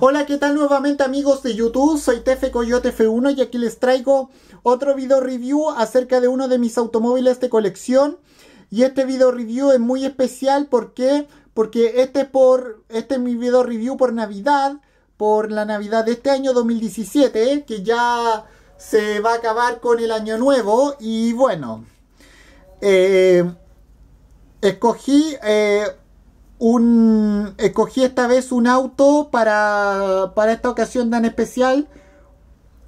Hola, ¿qué tal nuevamente amigos de YouTube? Soy Tefe Coyote F1 y aquí les traigo otro video review acerca de uno de mis automóviles de colección. Y este video review es muy especial, ¿por qué? Porque este, por, este es mi video review por Navidad, por la Navidad de este año 2017, que ya se va a acabar con el año nuevo y bueno... Eh, escogí eh, un escogí esta vez un auto para, esta ocasión tan especial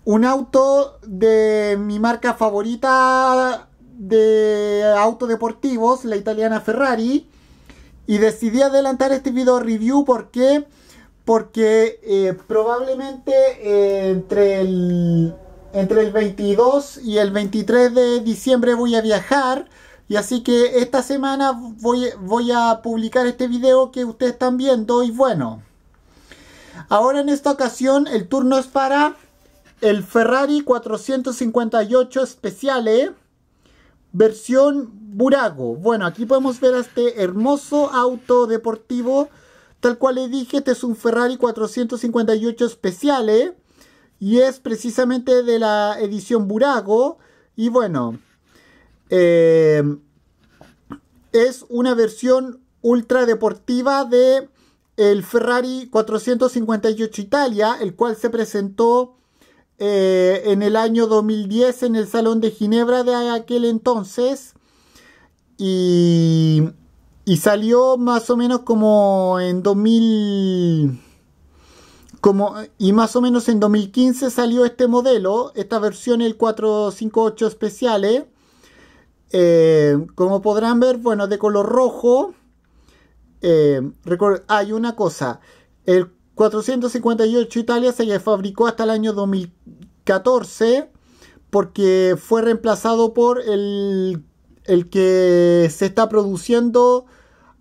un auto de mi marca favorita de autos deportivos la italiana Ferrari y decidí adelantar este video review porque porque eh, probablemente eh, entre el 22 y el 23 de diciembre voy a viajar y así que esta semana voy, voy a publicar este video que ustedes están viendo y bueno. Ahora en esta ocasión el turno es para el Ferrari 458 Speciale ¿eh? versión Burago. Bueno, aquí podemos ver a este hermoso auto deportivo. Tal cual le dije, este es un Ferrari 458 Speciale ¿eh? y es precisamente de la edición Burago. Y bueno, eh, es una versión ultra deportiva de el Ferrari 458 Italia, el cual se presentó eh, en el año 2010 en el Salón de Ginebra de aquel entonces y, salió más o menos como en 2000 como, y más o menos en 2015 salió este modelo, esta versión el 458 especiales eh, como podrán ver, bueno, de color rojo. Eh, hay una cosa. El 458 Italia se fabricó hasta el año 2014 porque fue reemplazado por el, que se está produciendo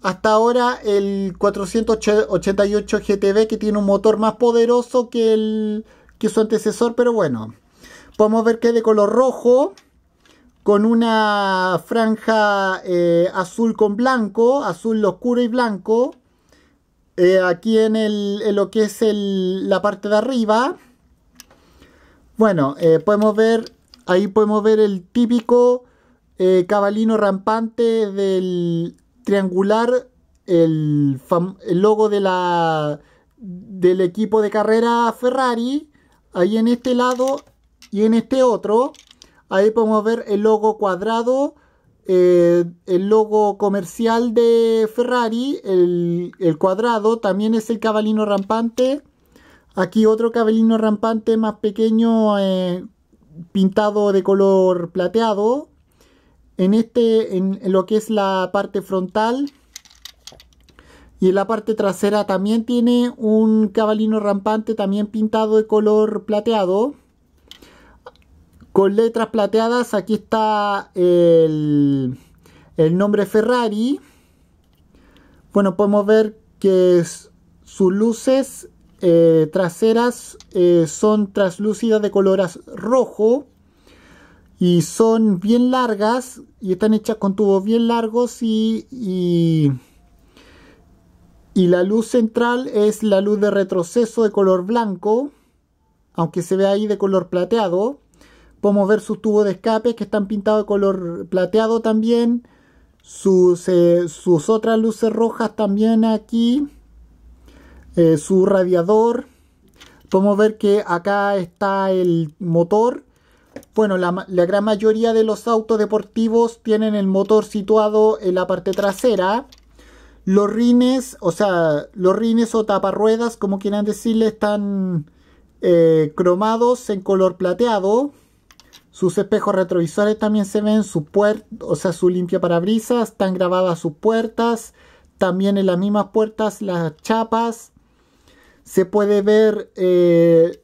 hasta ahora el 488 GTB que tiene un motor más poderoso que, el, que su antecesor, pero bueno, podemos ver que es de color rojo con una franja eh, azul con blanco, azul oscuro y blanco, eh, aquí en, lo que es la parte de arriba. Bueno, eh, podemos ver, ahí podemos ver el típico cabalino rampante del triangular, el, logo de la, del equipo de carrera Ferrari, ahí en este lado y en este otro. Ahí podemos ver el logo cuadrado, eh, el logo comercial de Ferrari, el, cuadrado, también es el cabalino rampante. Aquí otro cabalino rampante más pequeño, eh, pintado de color plateado. En este, en lo que es la parte frontal, y en la parte trasera también tiene un cabalino rampante también pintado de color plateado. Con letras plateadas, aquí está el, nombre Ferrari. Bueno, podemos ver que sus luces eh, traseras eh, son traslúcidas de color rojo y son bien largas y están hechas con tubos bien largos y, y, y, la luz central es la luz de retroceso de color blanco aunque se ve ahí de color plateado Podemos ver sus tubos de escape que están pintados de color plateado también. Sus, eh, sus otras luces rojas también aquí. Eh, su radiador. Podemos ver que acá está el motor. Bueno, la, gran mayoría de los autos deportivos tienen el motor situado en la parte trasera. Los rines, o sea, los rines o taparruedas, como quieran decirle, están eh, cromados en color plateado. Sus espejos retrovisores también se ven, su puerta, o sea, su limpia parabrisas, están grabadas sus puertas, también en las mismas puertas las chapas. Se puede ver eh,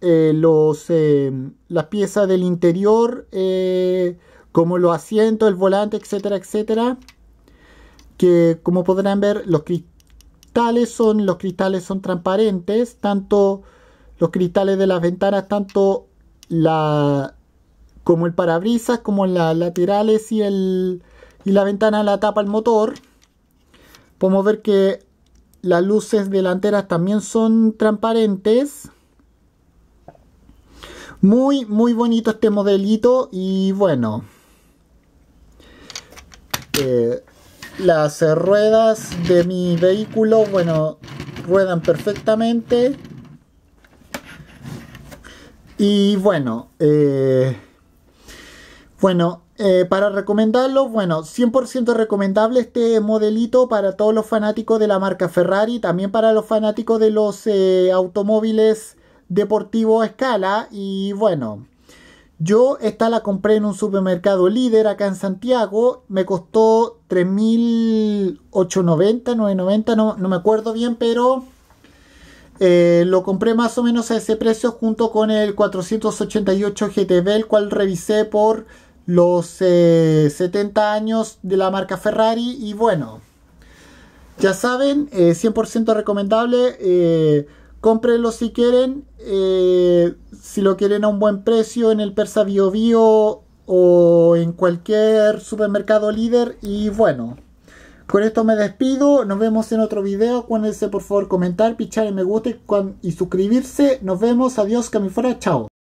eh, los, eh, las piezas del interior, como los asientos, el volante, etcétera, etcétera. Que como podrán ver, los cristales son, los cristales son transparentes, tanto los cristales de las ventanas, tanto la, como el parabrisas, como las laterales y, el, la ventana la tapa el motor. Podemos ver que las luces delanteras también son transparentes. Muy, muy bonito este modelito y bueno. Eh, las ruedas de mi vehículo, bueno, ruedan perfectamente. Y bueno, eh, bueno, eh, para recomendarlo, bueno, 100% recomendable este modelito para todos los fanáticos de la marca Ferrari, también para los fanáticos de los eh, automóviles deportivos a escala. Y bueno, yo esta la compré en un supermercado líder acá en Santiago, me costó 3.890, 9.90, no, no me acuerdo bien, pero... Eh, lo compré más o menos a ese precio junto con el 488 GTB, el cual revisé por los 70 eh, años de la marca Ferrari y bueno, ya saben, 100% eh, recomendable, eh, si quieren, eh, si lo quieren a un buen precio en el Persa Bio Bio o en cualquier supermercado líder y bueno. Con esto me despido, nos vemos en otro video, Cuéntense por favor comentar, pichar y me gusta y, suscribirse, nos vemos, adiós, que fuera, chao.